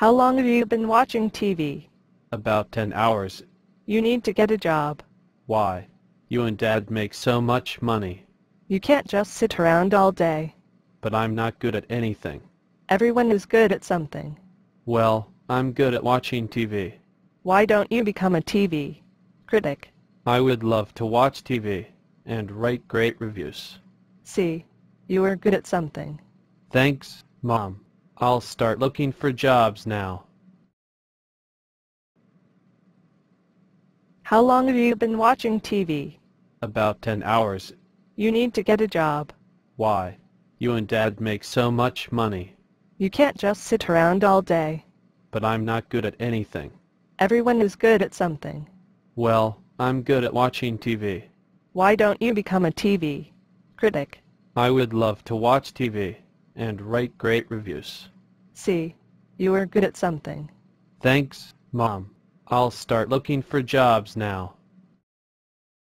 How long have you been watching TV? About 10 hours. You need to get a job. Why? You and Dad make so much money. You can't just sit around all day. But I'm not good at anything. Everyone is good at something. Well, I'm good at watching TV. Why don't you become a TV critic? I would love to watch TV and write great reviews. See, you are good at something. Thanks, Mom. I'll start looking for jobs now. How long have you been watching TV? About 10 hours. You need to get a job. Why? You and Dad make so much money. You can't just sit around all day. But I'm not good at anything. Everyone is good at something. Well, I'm good at watching TV. Why don't you become a TV critic? I would love to watch TV and write great reviews. See, you are good at something. Thanks, Mom. I'll start looking for jobs now.